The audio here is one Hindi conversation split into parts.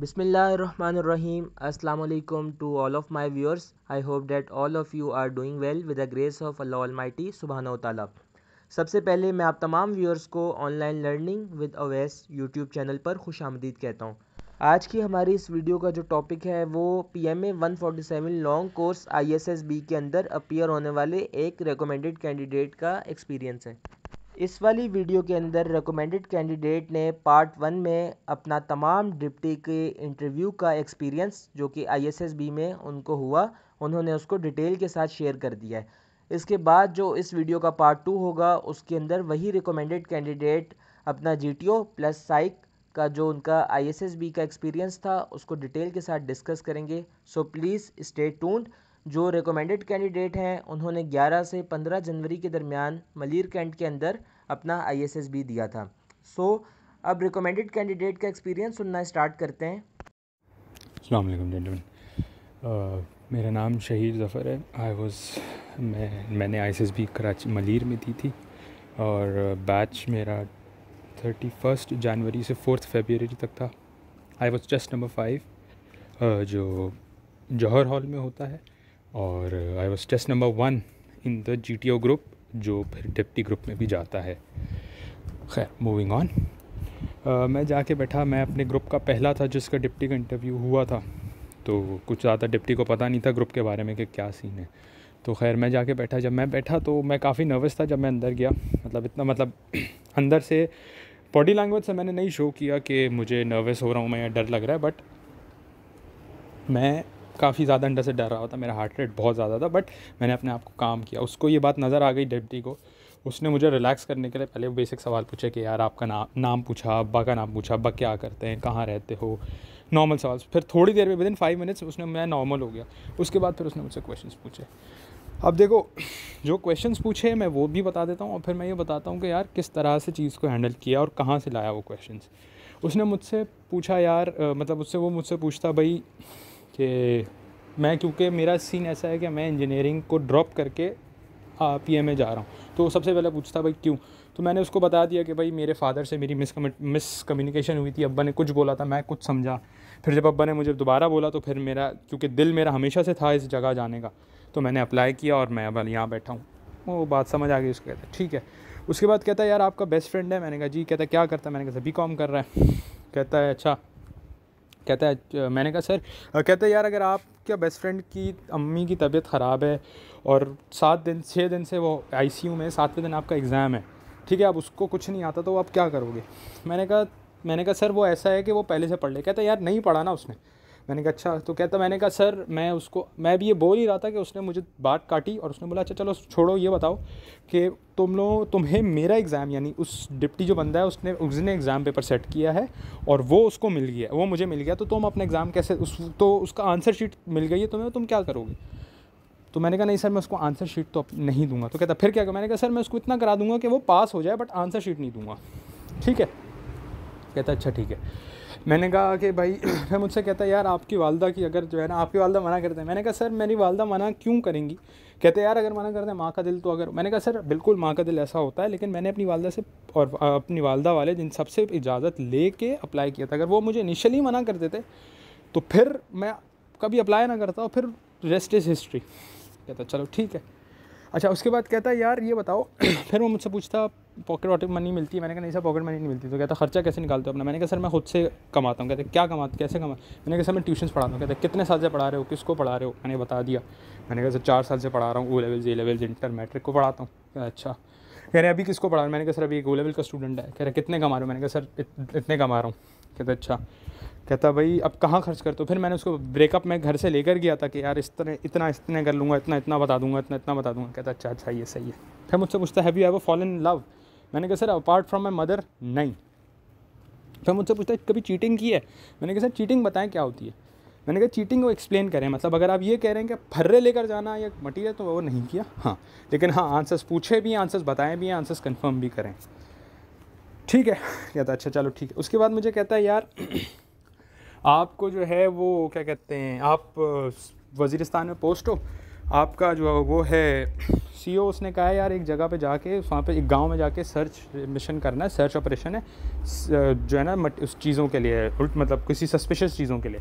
बिसमीम अल्लाम to all of my viewers I hope that all of you are doing well with the grace of Allah माई टी सुबहान तला सबसे पहले मैं आप तमाम व्यूअर्स को online learning with Awais YouTube channel पर खुश आमदीद कहता हूँ आज की हमारी इस वीडियो का जो टॉपिक है वो P M A one forty seven long course I S S B के अंदर अपियर होने वाले एक रिकमेंडेड कैंडिडेट का एक्सपीरियंस है इस वाली वीडियो के अंदर रिकमेंडेड कैंडिडेट ने पार्ट वन में अपना तमाम डिप्टी के इंटरव्यू का एक्सपीरियंस जो कि आईएसएसबी में उनको हुआ उन्होंने उसको डिटेल के साथ शेयर कर दिया है इसके बाद जो इस वीडियो का पार्ट टू होगा उसके अंदर वही रिकमेंडेड कैंडिडेट अपना जी प्लस साइक का जो उनका आई का एक्सपीरियंस था उसको डिटेल के साथ डिस्कस करेंगे सो प्लीज़ स्टे टूंड जो रिकमेंडेड कैंडिडेट हैं उन्होंने 11 से 15 जनवरी के दरमियान मलिर कैंट के अंदर अपना आईएसएसबी दिया था सो so, अब रिकमेंडेड कैंडिडेट का एक्सपीरियंस सुनना स्टार्ट करते हैं अलैक्म जेंटलमैन मेरा नाम शहीद ज़फ़र है आई वॉज मैं मैंने आई कराची मलिर में दी थी और बैच मेरा थर्टी फर्स्ट जनवरी से फोर्थ फेबररी तक था I was just number five जो जौहर हॉल में होता है और I was test number one in the G T O group जो फिर डिप्टी ग्रुप में भी जाता है खैर मूविंग ऑन मैं जाके बैठा मैं अपने ग्रुप का पहला था जिसका डिप्टी का इंटरव्यू हुआ था तो कुछ ज़्यादा डिप्टी को पता नहीं था ग्रुप के बारे में कि क्या सीन है तो खैर मैं जाके बैठा जब मैं बैठा तो मैं काफ़ी नर्वस था जब मैं अंदर गया मतलब इतना मतलब अंदर से बॉडी लैंग्वेज से मैंने नहीं शो किया कि मुझे नर्वस हो रहा हूँ मैं या डर लग रहा है बट मैं काफ़ी ज़्यादा अंडर से डर रहा था मेरा हार्ट रेट बहुत ज़्यादा था बट मैंने अपने आप को काम किया उसको ये बात नज़र आ गई डेप्टी को उसने मुझे रिलैक्स करने के लिए पहले बेसिक सवाल पूछे कि यार आपका नाम नाम पूछा अब्बा का नाम पूछा अब्बा क्या करते हैं कहाँ रहते हो नॉर्मल सवाल फिर थोड़ी देर में विद इन फाइव मिनट्स उसने मैं नॉर्मल हो गया उसके बाद फिर उसने मुझसे क्वेश्चन पूछे अब देखो जो क्वेश्चन पूछे मैं वो भी बता देता हूँ और फिर मैं ये बताता हूँ कि यार किस तरह से चीज़ को हैंडल किया और कहाँ से लाया वो क्वेश्चन उसने मुझसे पूछा यार मतलब उससे वो मुझसे पूछता भाई कि मैं क्योंकि मेरा सीन ऐसा है कि मैं इंजीनियरिंग को ड्रॉप करके पी एम ए जा रहा हूँ तो सबसे पहले पूछता भाई क्यों तो मैंने उसको बता दिया कि भाई मेरे फादर से मेरी मिस मिस कम्युनिकेशन हुई थी अब्बा ने कुछ बोला था मैं कुछ समझा फिर जब अब्बा ने मुझे दोबारा बोला तो फिर मेरा क्योंकि दिल मेरा हमेशा से था इस जगह जाने का तो मैंने अप्लाई किया और मैं अब यहाँ बैठा हूँ वो बात समझ आ गई उसको कहता ठीक है उसके बाद कहता है यार आपका बेस्ट फ्रेंड है मैंने कहा जी कहता क्या करता है मैंने कहा बी कॉम कर रहा है कहता है अच्छा कहता है मैंने कहा सर कहते हैं यार अगर आप क्या बेस्ट फ्रेंड की अम्मी की तबीयत ख़राब है और सात दिन छः दिन से वो आईसीयू में सातवें दिन आपका एग्ज़ाम है ठीक है आप उसको कुछ नहीं आता तो आप क्या करोगे मैंने कहा मैंने कहा सर वो ऐसा है कि वो पहले से पढ़ ले कहते यार नहीं पढ़ा ना उसने मैंने कहा अच्छा तो कहता मैंने कहा सर मैं उसको मैं भी ये बोल ही रहा था कि उसने मुझे बात काटी और उसने बोला अच्छा चलो छोड़ो ये बताओ कि तुम लोग तुम्हें मेरा एग्ज़ाम यानी उस डिप्टी जो बंदा है उसने उसने एग्ज़ाम पेपर सेट किया है और वो उसको मिल गया वो मुझे मिल गया तो तुम अपना एग्ज़ाम कैसे उस तो उसका आंसर शीट मिल गई है तुम्हें तुम क्या करोगे तो मैंने कहा नहीं सर मैं उसको आंसर शीट तो नहीं दूंगा तो कहता फिर क्या कहा मैंने कहा सर मैं उसको इतना करा दूंगा कि वो पास हो जाए बट आंसर शीट नहीं दूंगा ठीक है कहता अच्छा ठीक है मैंने कहा कि भाई फिर मुझसे कहता यार आपकी वालदा की अगर जो है ना आपकी वालदा मना करते हैं मैंने कहा सर मेरी वालदा मना क्यों करेंगी कहते यार अगर मना करते हैं माँ का दिल तो अगर मैंने कहा सर बिल्कुल माँ का दिल ऐसा होता है लेकिन मैंने अपनी वालदा से और अपनी वालदा वाले जिन सबसे इजाज़त ले के अप्लाई किया था अगर वो मुझे इनिशियली मना करते थे तो फिर मैं कभी अप्लाई ना करता और फिर रेस्ट इज़ हिस्ट्री कहता चलो ठीक है अच्छा उसके बाद कहता है यार ये बताओ फिर वो मुझसे पूछता पॉकेट वाटर मनी मिलती है मैंने कहा नहीं सर पॉकेट मनी नहीं मिलती तो कहता खर्चा कैसे निकालते हो अपना मैंने कहा सर मैं खुद से कमाता हूँ कहते क्या कमाते कैसे कमा मैंने कहा सर मैं ट्यूशन पढ़ाता हूँ कहते कितने साल से पढ़ा रहे हो किसको पढ़ा रहे हो मैंने बता दिया मैंने कहा सर चार साल से पढ़ा रहा हूँ ओ लेवल जे लेवल इंटर मैट्रिक को पढ़ाता हूँ अच्छा कह रहे अभी किसको पढ़ा रहा मैंने कहा सर अभी एक ओ लेवल का स्टूडेंट है कह रहे कितने कमा रहे हो मैंने कहा सर इतने कमा रहा हूँ कहते अच्छा कहता भाई अब कहाँ खर्च कर तो फिर मैंने उसको ब्रेकअप में घर से लेकर गया था कि यार इस तरह इतना इतने कर लूँगा इतना इतना बता दूंगा इतना इतना बता दूंगा कहता अच्छा अच्छा ये सही है फिर मुझसे पूछता have you ever fall in love मैंने कहा sir apart from my mother नहीं फिर मुझसे पूछता है कभी चीटिंग की है मैंने कहा सर चीटिंग बताएं क्या होती है मैंने कहा चीटिंग वो एक्सप्लेन करें मतलब अगर आप ये कह रहे हैं कि फर्रे लेकर जाना या मटीरियल तो वो नहीं किया हाँ लेकिन हाँ आंसर्स पूछे भी आंसर्स बताएं भी आंसर्स कन्फर्म भी करें ठीक है कहता अच्छा चलो ठीक है उसके बाद मुझे कहता है यार आपको जो है वो क्या कहते हैं आप वजीरस्तान में पोस्ट हो आपका जो वो है सी e उसने कहा यार एक जगह पे जाके वहाँ पे एक गांव में जाके सर्च मिशन करना है सर्च ऑपरेशन है जो है ना मट उस चीज़ों के लिए उल्ट मतलब किसी सस्पिशियस चीज़ों के लिए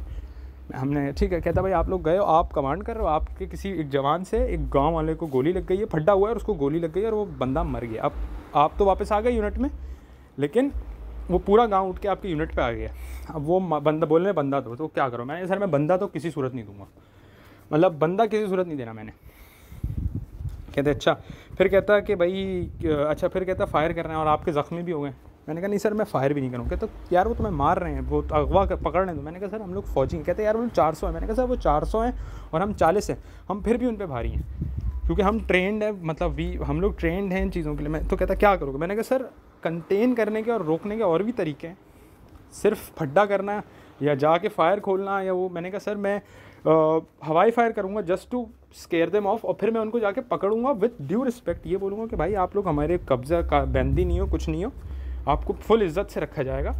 हमने ठीक है कहता भाई आप लोग गए हो आप कमांड कर रहे हो आपके किसी एक जवान से एक गांव वाले को गोली लग गई है फड्डा हुआ है और उसको गोली लग गई और वो बंदा मर गया अब आप तो वापस आ गए यूनिट में लेकिन वो पूरा गांव उठ के आपकी यूनिट पे आ गया अब वो बंदा बोल रहे बंदा दो तो क्या करो मैंने सर मैं बंदा तो किसी सूरत नहीं दूंगा मतलब बंदा किसी सूरत नहीं देना मैंने कहते अच्छा फिर कहता कि भाई अच्छा फिर कहता फायर कर रहे हैं और आपके ज़ख्मी भी हो गए मैंने कहा नहीं सर मैं फायर भी नहीं करूँ कहता तो यार वो तुम्हें तो मार रहे हैं वो तो अगवा पकड़ रहे तो मैंने कहा सर हम लोग फौजी हैं कहते यार वो लोग चार सौ है मैंने कहा सर वो चार सौ हैं और हम चालीस हैं हम फिर भी उन पर भारी हैं क्योंकि हम ट्रेंड है मतलब वी हम लोग ट्रेंड हैं इन चीज़ों के लिए मैं तो कहता क्या करोगे मैंने कहा सर कंटेन करने के और रोकने के और भी तरीके हैं सिर्फ फड्डा करना या जाके फायर खोलना या वो मैंने कहा सर मैं आ, हवाई फायर करूँगा just to scare them off और फिर मैं उनको जाके पकड़ूंगा विथ ड्यू रिस्पेक्ट ये बोलूँगा कि भाई आप लोग हमारे कब्जा का बंदी नहीं हो कुछ नहीं हो आपको फुल इज्जत से रखा जाएगा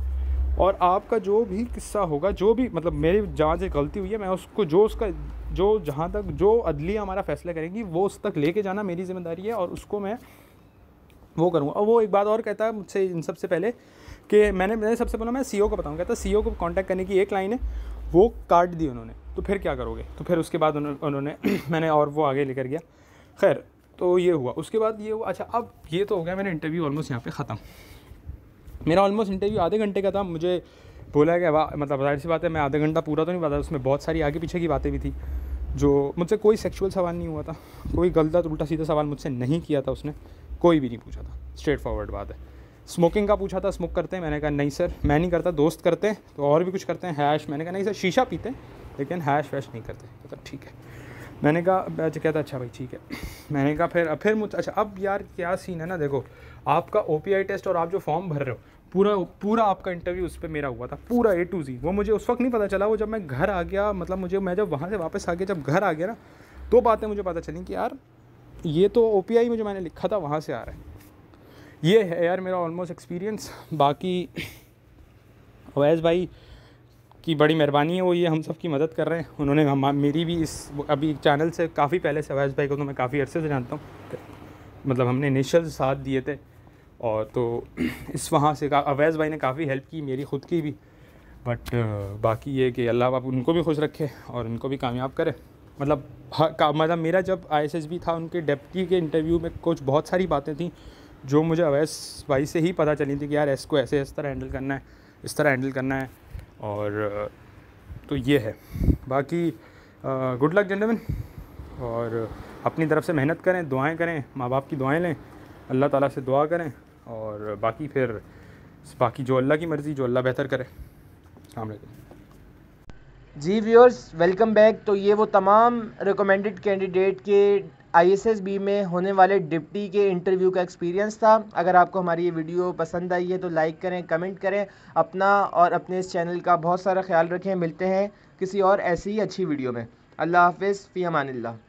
और आपका जो भी किस्सा होगा जो भी मतलब मेरी जहाँ से गलती हुई है मैं उसको जो उसका जो जहाँ तक जो अदलिया हमारा फैसला करेगी वो उस तक लेके जाना मेरी जिम्मेदारी है और उसको मैं वो करूँगा और वो एक बात और कहता है मुझसे इन सबसे पहले कि मैंने मैंने सबसे पहले मैं सी e को बताऊँ कहता सी ओ e को कॉन्टैक्ट करने की एक लाइन है वो काट दी उन्होंने तो फिर क्या करोगे तो फिर उसके बाद उन्होंने मैंने और वो आगे लेकर गया खैर तो ये हुआ उसके बाद ये हुआ अच्छा अब ये तो हो गया मेरा इंटरव्यू ऑलमोस्ट यहाँ पे ख़त्म मेरा ऑलमोस्ट इंटरव्यू आधे घंटे का था मुझे बोला गया वाह मतलब जाहिर सी बात है मैं आधा घंटा पूरा तो नहीं बता उसमें बहुत सारी आगे पीछे की बातें भी थी जो मुझसे कोई सेक्सुअल सवाल नहीं हुआ था कोई गलत उल्टा सीधा सवाल मुझसे नहीं किया था उसने कोई भी नहीं पूछा था स्ट्रेट फॉरवर्ड बात है स्मोकिंग का पूछा था स्मोक करते हैं मैंने कहा नहीं सर मैं नहीं करता दोस्त करते हैं तो और भी कुछ करते हैं हैश मैंने कहा नहीं सर शीशा पीते हैं लेकिन हैश वैश नहीं करते तो मतलब ठीक है मैंने कहा अच्छा कहता अच्छा भाई ठीक है मैंने कहा फिर फिर मुझ अच्छा अब यार क्या सीन है ना देखो आपका ओ टेस्ट और आप जो फॉर्म भर रहे हो पूरा पूरा आपका इंटरव्यू उस पर मेरा हुआ था पूरा ए टू जी वो मुझे उस वक्त नहीं पता चला वो जब मैं घर आ गया मतलब मुझे मैं जब वहाँ से वापस आ गया जब घर आ गया ना दो बातें मुझे पता चली कि यार ये तो ओ में जो मैंने लिखा था वहाँ से आ रहा है ये है यार मेरा ऑलमोस्ट एक्सपीरियंस बाकी अवैस भाई की बड़ी मेहरबानी है वो ये हम सब की मदद कर रहे हैं उन्होंने हम मेरी भी इस अभी चैनल से काफ़ी पहले से अवैस भाई को तो मैं काफ़ी अरसे से जानता हूँ मतलब हमने इनिशियल साथ दिए थे और तो इस वहाँ से अवैस भाई ने काफ़ी हेल्प की मेरी ख़ुद की भी बट बाकी ये कि अल्लाह आप उनको भी खुश रखे और उनको भी कामयाब करे मतलब हाँ, का मतलब मेरा जब आई था उनके डेप्टी के इंटरव्यू में कुछ बहुत सारी बातें थी जो मुझे अवैस भाई से ही पता चली थी कि यार इसको ऐसे इस तरह हैंडल करना है इस तरह हैंडल करना है और तो ये है बाकी गुड लक जेंटलमैन और अपनी तरफ से मेहनत करें दुआएं करें माँ बाप की दुआएं लें अल्लाह ताला से दुआ करें और बाकी फिर बाकी जो अल्लाह की मर्ज़ी जो अल्लाह बेहतर करे सामने जी व्यूअर्स वेलकम बैक तो ये वो तमाम रिकमेंडेड कैंडिडेट के आईएसएसबी में होने वाले डिप्टी के इंटरव्यू का एक्सपीरियंस था अगर आपको हमारी ये वीडियो पसंद आई है तो लाइक करें कमेंट करें अपना और अपने इस चैनल का बहुत सारा ख्याल रखें मिलते हैं किसी और ऐसी ही अच्छी वीडियो में अल्लाह हाफ फ़ी अमान